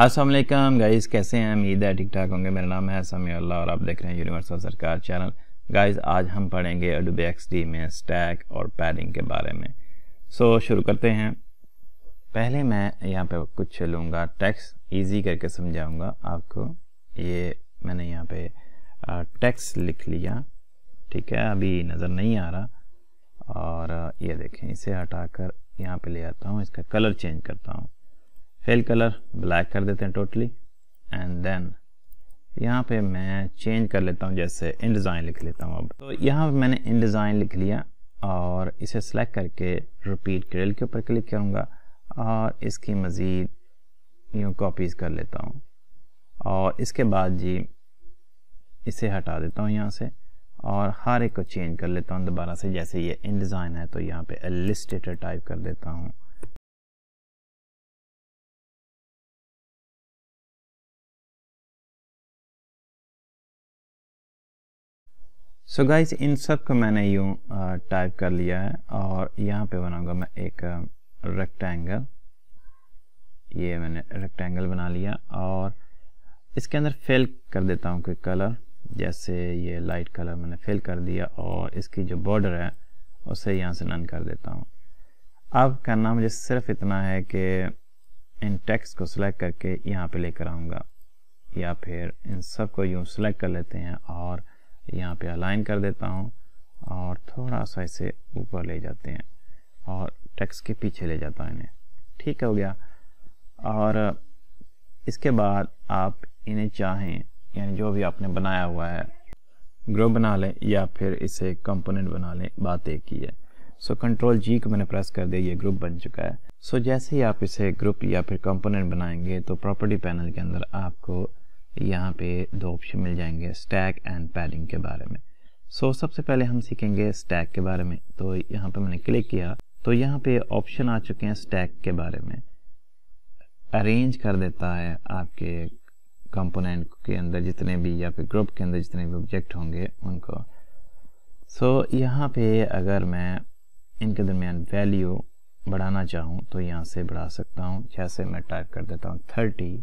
Aslam guys कैसे हैं उम्मीद है ठीक ठाक होंगे मेरा नाम है समी और आप देख रहे हैं यूनिवर्सल सरकार चैनल गाइस आज हम पढ़ेंगे अडोबे एक्सडी में स्टैक और पैडिंग के बारे में सो so, शुरू करते हैं पहले मैं यहाँ पे कुछ लूँगा टैक्स इजी करके समझाऊँगा आपको ये मैंने यहाँ पे टैक्स लिख लिया ठीक है अभी नज़र नहीं आ रहा और ये देखें इसे हटा कर यहाँ पर ले आता हूँ इसका कलर चेंज करता हूँ फिल कलर ब्लैक कर देते हैं टोटली एंड देन यहाँ पे मैं चेंज कर लेता हूँ जैसे इन डिज़ाइन लिख लेता हूँ अब तो यहाँ मैंने इन डिज़ाइन लिख लिया और इसे सेलेक्ट करके रिपीट क्रेल के ऊपर क्लिक करूँगा और इसकी मज़ीद यूँ कॉपीज़ कर लेता हूँ और इसके बाद जी इसे हटा देता हूँ यहाँ से और हर एक को चेंज कर लेता हूँ दोबारा से जैसे ये इन डिज़ाइन है तो यहाँ पे एलिस्टेटर टाइप कर देता हूँ सो so गाइस इन सब को मैंने यूँ टाइप कर लिया है और यहाँ पे बनाऊंगा मैं एक रेक्टेंगल ये मैंने रेक्टेंगल बना लिया और इसके अंदर फिल कर देता हूँ कोई कलर जैसे ये लाइट कलर मैंने फिल कर दिया और इसकी जो बॉर्डर है उसे यहाँ से नन कर देता हूँ अब करना मुझे सिर्फ इतना है कि इन टेक्स्ट को सिलेक्ट करके यहाँ पे लेकर आऊँगा या फिर इन सब को यूँ सेलेक्ट कर लेते हैं और यहाँ पे अलाइन कर देता हूँ और थोड़ा सा इसे ऊपर ले जाते हैं और टेक्स्ट के पीछे ले जाता हूँ इन्हें ठीक हो गया और इसके बाद आप इन्हें चाहें यानी जो भी आपने बनाया हुआ है ग्रुप बना लें या फिर इसे कंपोनेंट बना लें बात एक ही है सो कंट्रोल जी को मैंने प्रेस कर दिया ये ग्रुप बन चुका है सो so, जैसे ही आप इसे ग्रुप या फिर कंपोनेंट बनाएंगे तो प्रॉपर्टी पैनल के अंदर आपको यहाँ पे दो ऑप्शन मिल जाएंगे स्टैक एंड पैडिंग के बारे में सो so, सबसे पहले हम सीखेंगे स्टैक के बारे में तो यहाँ पे मैंने क्लिक किया तो यहाँ पे ऑप्शन आ चुके हैं स्टैक के बारे में अरेंज कर देता है आपके कंपोनेंट के अंदर जितने भी या फिर ग्रुप के अंदर जितने भी ऑब्जेक्ट होंगे उनको सो so, यहाँ पे अगर मैं इनके दरमियान वैल्यू बढ़ाना चाहूँ तो यहाँ से बढ़ा सकता हूँ जैसे मैं टाइप कर देता हूँ थर्टी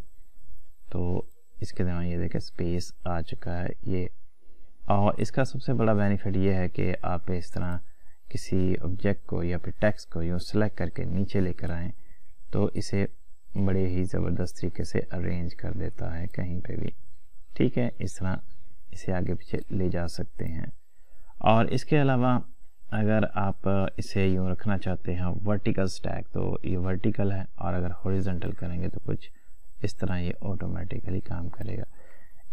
तो इसके दौरान ये देखें स्पेस आ चुका है ये और इसका सबसे बड़ा बेनिफिट ये है कि आप इस तरह किसी ऑब्जेक्ट को या फिर टेक्स्ट को यूँ सेलेक्ट करके नीचे लेकर आएँ तो इसे बड़े ही ज़बरदस्त तरीके से अरेंज कर देता है कहीं पे भी ठीक है इस तरह इसे आगे पीछे ले जा सकते हैं और इसके अलावा अगर आप इसे यूँ रखना चाहते हैं वर्टिकल स्टैक तो ये वर्टिकल है और अगर हॉरिजेंटल करेंगे तो कुछ इस तरह ये ऑटोमेटिकली काम करेगा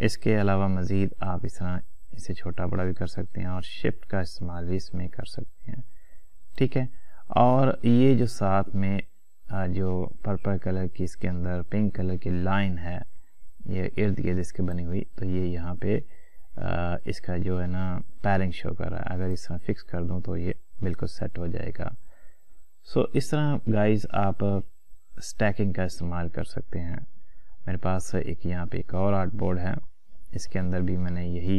इसके अलावा मज़ीद आप इस तरह इसे छोटा बड़ा भी कर सकते हैं और शिफ्ट का इस्तेमाल भी इसमें कर सकते हैं ठीक है और ये जो साथ में जो पर्पल कलर की इसके अंदर पिंक कलर की लाइन है ये इर्द गिर्द इसके बनी हुई तो ये यहाँ पे इसका जो है ना पैरिंग शो कर रहा है अगर इस तरह फिक्स कर दूँ तो ये बिल्कुल सेट हो जाएगा सो इस तरह गाइज आप स्टैकिंग का इस्तेमाल कर सकते हैं मेरे पास एक यहाँ पे एक और आर्ट बोर्ड है इसके अंदर भी मैंने यही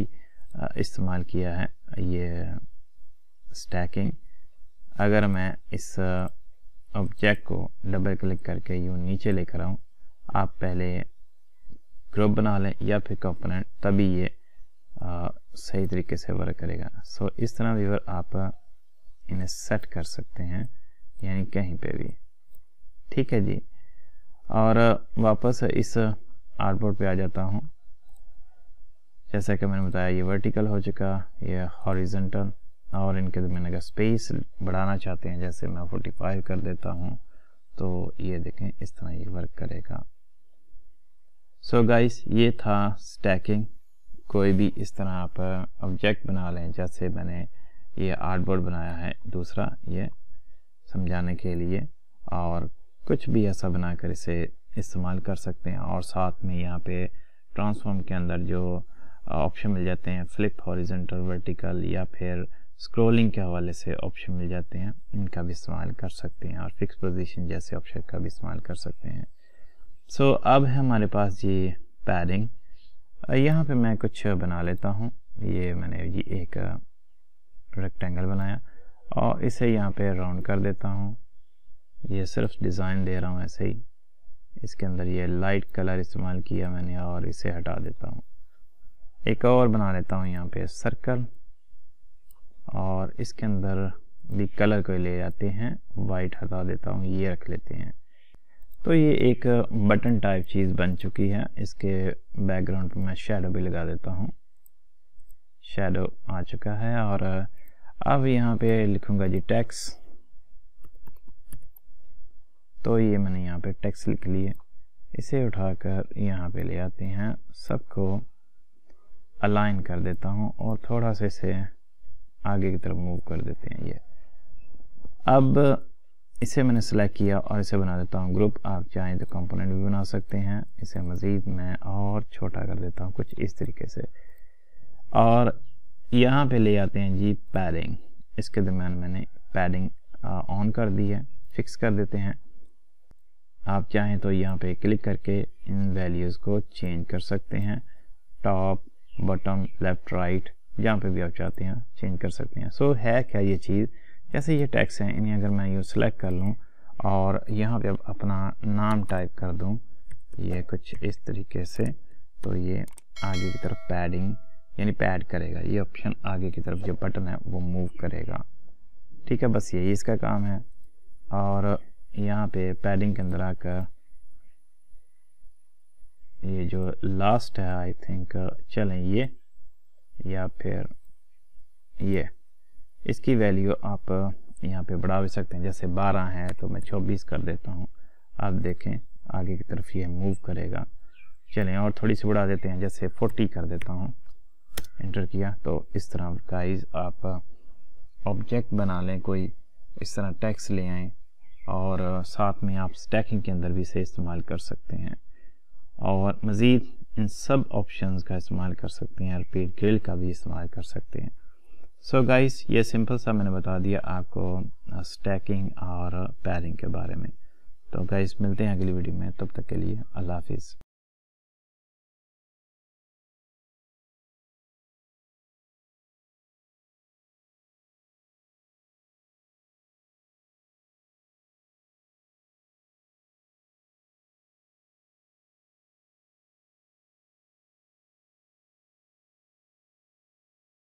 इस्तेमाल किया है ये स्टैकिंग अगर मैं इस ऑब्जेक्ट को डबल क्लिक करके यूँ नीचे लेकर आऊँ आप पहले ग्रुप बना लें या फिर कंपोनेंट तभी ये आ, सही तरीके से वर्क करेगा सो इस तरह व्यूवर आप इन्हें सेट कर सकते हैं यानी कहीं पे भी ठीक है जी और वापस इस आर्टबोर्ड पे आ जाता हूँ जैसा कि मैंने बताया ये वर्टिकल हो चुका ये हॉरिजेंटल और इनके तो मैंने अगर स्पेस बढ़ाना चाहते हैं जैसे मैं 45 कर देता हूँ तो ये देखें इस तरह ये वर्क करेगा सो so गाइस ये था स्टैकिंग कोई भी इस तरह आप ऑब्जेक्ट बना लें जैसे मैंने ये आर्टबोर्ड बनाया है दूसरा ये समझाने के लिए और कुछ भी ऐसा बनाकर इसे इस्तेमाल कर सकते हैं और साथ में यहाँ पे ट्रांसफॉर्म के अंदर जो ऑप्शन मिल जाते हैं फ्लिप हॉरिजेंटल वर्टिकल या फिर स्क्रोलिंग के हवाले से ऑप्शन मिल जाते हैं इनका भी इस्तेमाल कर सकते हैं और फिक्स पोजिशन जैसे ऑप्शन का भी इस्तेमाल कर सकते हैं सो so, अब है हमारे पास जी पैरिंग यहाँ पे मैं कुछ बना लेता हूँ ये मैंने ये एक रेक्टेंगल बनाया और इसे यहाँ पे राउंड कर देता हूँ ये सिर्फ डिज़ाइन दे रहा हूँ ऐसे ही इसके अंदर ये लाइट कलर इस्तेमाल किया मैंने और इसे हटा देता हूँ एक और बना लेता हूँ यहाँ पे सर्कल और इसके अंदर भी कलर को ले जाते हैं वाइट हटा देता हूँ ये रख लेते हैं तो ये एक बटन टाइप चीज़ बन चुकी है इसके बैकग्राउंड पर मैं शेडो भी लगा देता हूँ शेडो आ चुका है और अब यहाँ पे लिखूँगा जी टैक्स तो ये मैंने यहाँ पे टेक्स्ट लिख लिए इसे उठाकर यहाँ पे ले आते हैं सबको अलाइन कर देता हूँ और थोड़ा सा इसे आगे की तरफ मूव कर देते हैं ये अब इसे मैंने सेलेक्ट किया और इसे बना देता हूँ ग्रुप आप चाहें तो कंपोनेंट भी बना सकते हैं इसे मज़ीद मैं और छोटा कर देता हूँ कुछ इस तरीके से और यहाँ पे ले आते हैं जी पैडिंग इसके दरम्यान मैंने पैडिंग ऑन कर दी है फिक्स कर देते हैं आप चाहें तो यहाँ पे क्लिक करके इन वैल्यूज़ को चेंज कर सकते हैं टॉप बटम लेफ़्ट राइट जहाँ पे भी आप चाहते हैं चेंज कर सकते हैं सो so, है क्या ये चीज़ जैसे ये टैक्स हैं इन्हें अगर मैं यू सेलेक्ट कर लूँ और यहाँ पे अपना नाम टाइप कर दूँ ये कुछ इस तरीके से तो ये आगे की तरफ पैडिंग यानी पैड करेगा ये ऑप्शन आगे की तरफ जो बटन है वो मूव करेगा ठीक है बस यही इसका काम है और यहाँ पे पैडिंग के अंदर आकर ये जो लास्ट है आई थिंक चलें ये या फिर ये इसकी वैल्यू आप यहाँ पे बढ़ा भी सकते हैं जैसे 12 है तो मैं 24 कर देता हूँ आप देखें आगे की तरफ ये मूव करेगा चलें और थोड़ी सी बढ़ा देते हैं जैसे 40 कर देता हूँ इंटर किया तो इस तरह गाइस आप ऑब्जेक्ट बना लें कोई इस तरह टैक्स ले आएँ और साथ में आप स्टैकिंग के अंदर भी इसे इस्तेमाल कर सकते हैं और मज़ीद इन सब ऑप्शंस का इस्तेमाल कर सकते हैं और पेड ग्रिल का भी इस्तेमाल कर सकते हैं सो so गाइस ये सिंपल सा मैंने बता दिया आपको स्टैकिंग और पैरिंग के बारे में तो गाइस मिलते हैं अगली वीडियो में तब तक के लिए अल्लाह हाफिज़